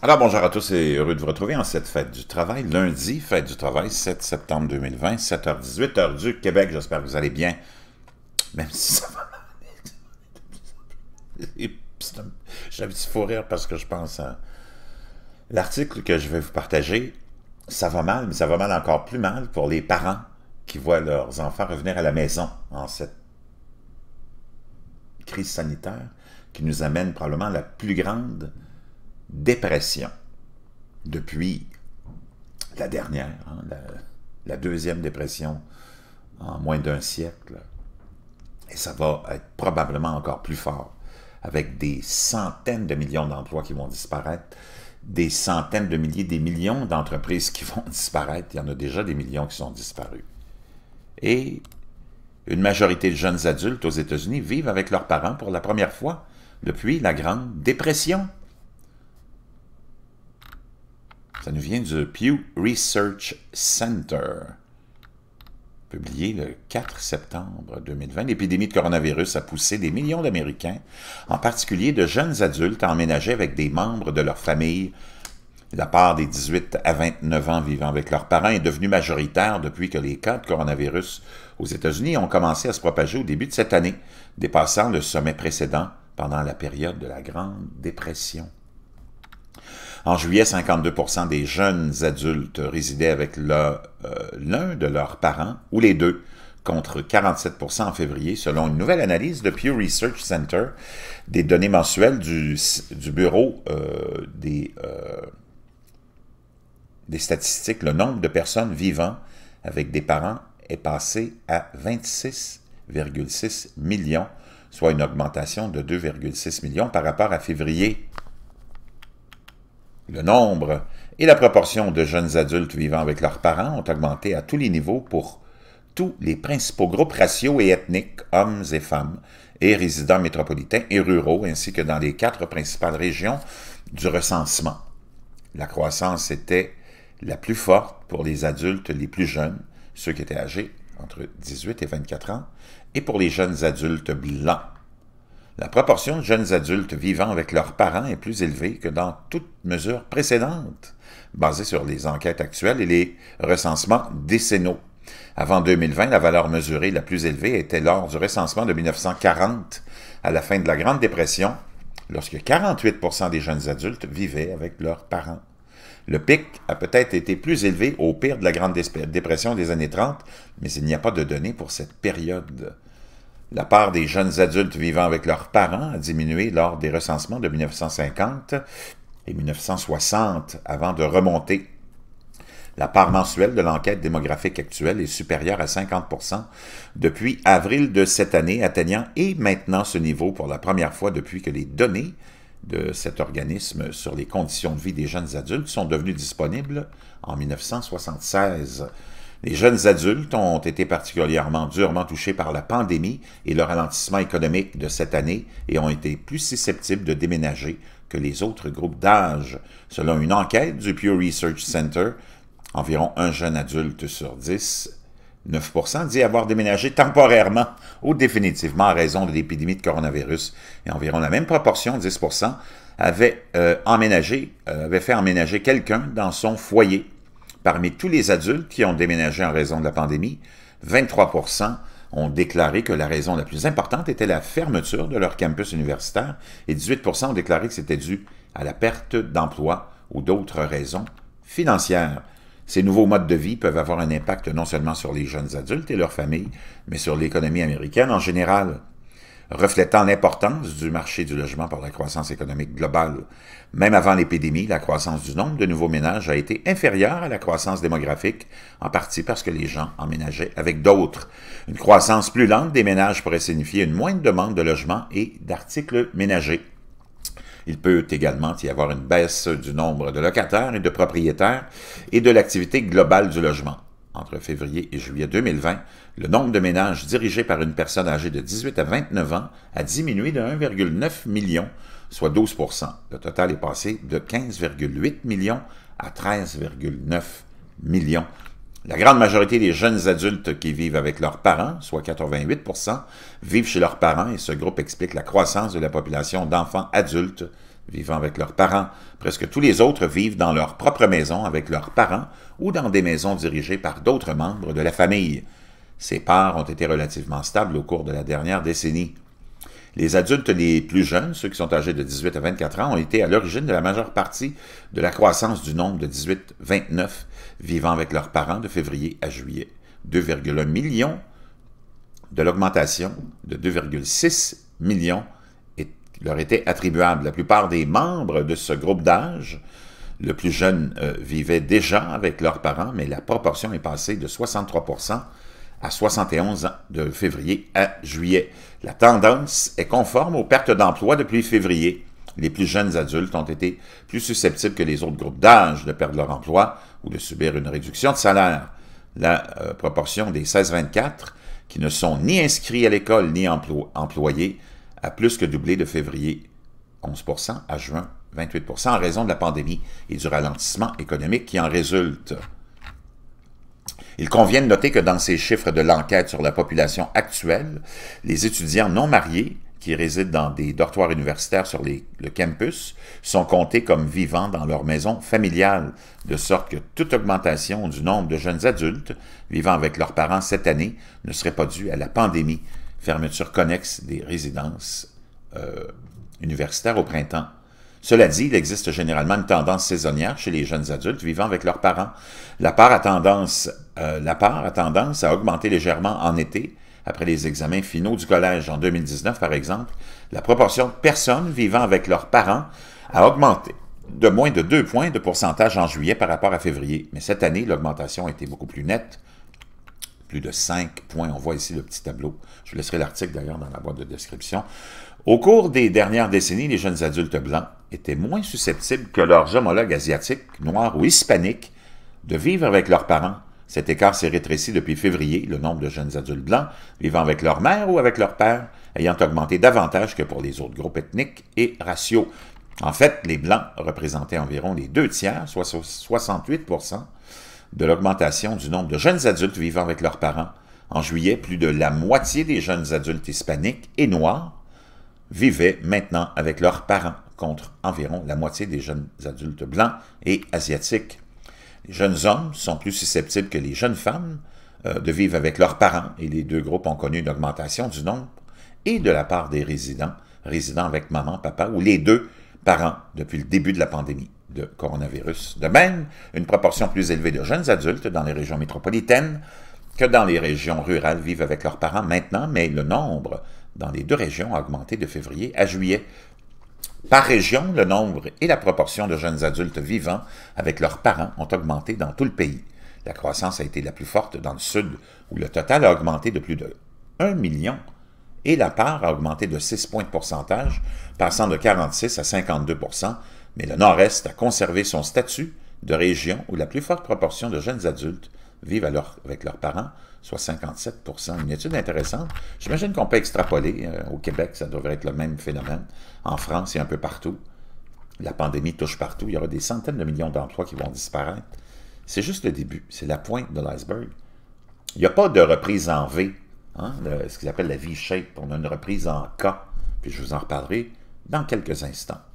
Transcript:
Alors bonjour à tous et heureux de vous retrouver en cette fête du travail, lundi, fête du travail, 7 septembre 2020, 7h18, heure du Québec, j'espère que vous allez bien, même si ça va J'ai un petit fou rire parce que je pense à l'article que je vais vous partager, ça va mal, mais ça va mal encore plus mal pour les parents qui voient leurs enfants revenir à la maison en cette crise sanitaire qui nous amène probablement la plus grande dépression. Depuis la dernière, hein, la, la, deuxième dépression en moins d'un siècle. Et ça va être probablement encore plus fort, avec des centaines de millions d'emplois qui vont disparaître, des centaines de milliers, des millions d'entreprises qui vont disparaître. Il y en a déjà des millions qui sont disparus. Et une majorité de jeunes adultes aux États-Unis vivent avec leurs parents pour la première fois depuis la Grande Dépression. Ça nous vient du Pew Research Center, publié le 4 septembre 2020. L'épidémie de coronavirus a poussé des millions d'Américains, en particulier de jeunes adultes, à emménager avec des membres de leur famille la part des 18 à 29 ans vivant avec leurs parents est devenue majoritaire depuis que les cas de coronavirus aux États-Unis ont commencé à se propager au début de cette année, dépassant le sommet précédent pendant la période de la Grande Dépression. En juillet, 52 des jeunes adultes résidaient avec euh, l'un de leurs parents ou les deux, contre 47 en février, selon une nouvelle analyse de Pew Research Center des données mensuelles du, Bureau euh, euh, des statistiques. Le nombre de personnes vivant avec des parents est passé à 26,6 millions, soit une augmentation de 2,6 millions par rapport à février le nombre et la proportion de jeunes adultes vivant avec leurs parents ont augmenté à tous les niveaux pour tous les principaux groupes raciaux et ethniques, hommes et femmes, et résidents métropolitains et ruraux, ainsi que dans les quatre principales régions du recensement. La croissance était la plus forte pour les adultes les plus jeunes, ceux qui étaient âgés entre 18 et 24 ans, et pour les jeunes adultes blancs la proportion de jeunes adultes vivant avec leurs parents est plus élevée que dans toute mesure précédente, basée sur les enquêtes actuelles et les recensements décennaux. Avant 2020, la valeur mesurée la plus élevée était lors du recensement de 1940, à la fin de la Grande Dépression, lorsque 48 des jeunes adultes vivaient avec leurs parents. Le pic a peut-être été plus élevé au pire de la Grande Dépression des années 30, mais il n'y a pas de données pour cette période. La part des jeunes adultes vivant avec leurs parents a diminué lors des recensements de 1950 et 1960 avant de remonter. La part mensuelle de l'enquête démographique actuelle est supérieure à 50 depuis avril de cette année, atteignant et maintenant ce niveau pour la première fois depuis que les données de cet organisme sur les conditions de vie des jeunes adultes sont devenues disponibles en 1976. Les jeunes adultes ont été particulièrement durement touchés par la pandémie et le ralentissement économique de cette année et ont été plus susceptibles de déménager que les autres groupes d'âge. Selon une enquête du Pew Research Center, environ un jeune adulte sur dix 9 dit avoir déménagé temporairement ou définitivement en raison de l'épidémie de coronavirus. Et environ la même proportion, 10 avait euh, emménagé, euh, avait fait emménager quelqu'un dans son foyer Parmi tous les adultes qui ont déménagé en raison de la pandémie, 23 ont déclaré que la raison la plus importante était la fermeture de leur campus universitaire et 18 ont déclaré que c'était dû à la perte d'emploi ou d'autres raisons financières. Ces nouveaux modes de vie peuvent avoir un impact non seulement sur les jeunes adultes et leurs familles, mais sur l'économie américaine en général reflétant l'importance du marché du logement par la croissance économique globale. Même avant l'épidémie, la croissance du nombre de nouveaux ménages a été inférieure à la croissance démographique, en partie parce que les gens emménageaient avec d'autres. Une croissance plus lente des ménages pourrait signifier une moindre demande de logements et d'articles ménagers. Il peut également y avoir une baisse du nombre de locataires et de propriétaires et de l'activité globale du logement entre février et juillet 2020, le nombre de ménages dirigés par une personne âgée de 18 à 29 ans a diminué de 1,9 million, soit 12 Le total est passé de 15,8 millions à 13,9 millions. La grande majorité des jeunes adultes qui vivent avec leurs parents, soit 88 vivent chez leurs parents et ce groupe explique la croissance de la population d'enfants adultes vivant avec leurs parents. Presque tous les autres vivent dans leur propre maison avec leurs parents ou dans des maisons dirigées par d'autres membres de la famille. Ces parts ont été relativement stables au cours de la dernière décennie. Les adultes les plus jeunes, ceux qui sont âgés de 18 à 24 ans, ont été à l'origine de la majeure partie de la croissance du nombre de 18-29 vivant avec leurs parents de février à juillet. 2,1 millions de l'augmentation de 2,6 millions leur était attribuable. La plupart des membres de ce groupe d'âge, le plus jeune euh, vivait déjà avec leurs parents, mais la proportion est passée de 63% à 71 de février à juillet. La tendance est conforme aux pertes d'emploi depuis février. Les plus jeunes adultes ont été plus susceptibles que les autres groupes d'âge de perdre leur emploi ou de subir une réduction de salaire. La euh, proportion des 16-24 qui ne sont ni inscrits à l'école ni employés a plus que doublé de février 11 à juin 28 en raison de la pandémie et du ralentissement économique qui en résulte. Il convient de noter que dans ces chiffres de l'enquête sur la population actuelle, les étudiants non mariés qui résident dans des dortoirs universitaires sur le campus sont comptés comme vivants dans leur maison familiale, de sorte que toute augmentation du nombre de jeunes adultes vivant avec leurs parents cette année ne serait pas due à la pandémie, fermeture connexe des résidences euh, universitaires au printemps. Cela dit, il existe généralement une tendance saisonnière chez les jeunes adultes vivant avec leurs parents. La part a tendance, euh, la part a tendance à augmenter légèrement en été, après les examens finaux du collège en 2019 par exemple, la proportion de personnes vivant avec leurs parents a augmenté de moins de 2 points de pourcentage en juillet par rapport à février. Mais cette année, l'augmentation a été beaucoup plus nette, plus de 5 points. On voit ici le petit tableau. Je vous laisserai l'article d'ailleurs dans la boîte de description. Au cours des dernières décennies, les jeunes adultes blancs étaient moins susceptibles que leurs homologues asiatiques, noirs ou hispaniques de vivre avec leurs parents. Cet écart s'est rétréci depuis février, le nombre de jeunes adultes blancs vivant avec leur mère ou avec leur père ayant augmenté davantage que pour les autres groupes ethniques et raciaux. En fait, les Blancs représentaient environ les deux tiers, soit 68 de l'augmentation du nombre de jeunes adultes vivant avec leurs parents. En juillet, plus de la moitié des jeunes adultes hispaniques et noirs vivaient maintenant avec leurs parents, contre environ la moitié des jeunes adultes blancs et asiatiques. Les jeunes hommes sont plus susceptibles que les jeunes femmes euh, de vivre avec leurs parents, et les deux groupes ont connu une augmentation du nombre et de la part des résidents, résidant avec maman, papa ou les deux parents depuis le début de la pandémie de coronavirus. De même, une proportion plus élevée de jeunes adultes dans les régions métropolitaines que dans les régions rurales vivent avec leurs parents maintenant, mais le nombre dans les deux régions a augmenté de février à juillet. Par région, le nombre et la proportion de jeunes adultes vivant avec leurs parents ont augmenté dans tout le pays. La croissance a été la plus forte dans le sud, où le total a augmenté de plus de 1 million et la part a augmenté de 6 points de pourcentage, passant de 46 à 52 mais le Nord-Est a conservé son statut de région où la plus forte proportion de jeunes adultes vivent avec leurs parents, soit 57 Une étude intéressante. J'imagine qu'on peut extrapoler. Euh, au Québec, ça devrait être le même phénomène. En France c'est un peu partout. La pandémie touche partout. Il y aura des centaines de millions d'emplois qui vont disparaître. C'est juste le début. C'est la pointe de l'iceberg. Il n'y a pas de reprise en V, hein, ce qu'ils appellent la V-shape. On a une reprise en K. Puis je vous en reparlerai dans quelques instants.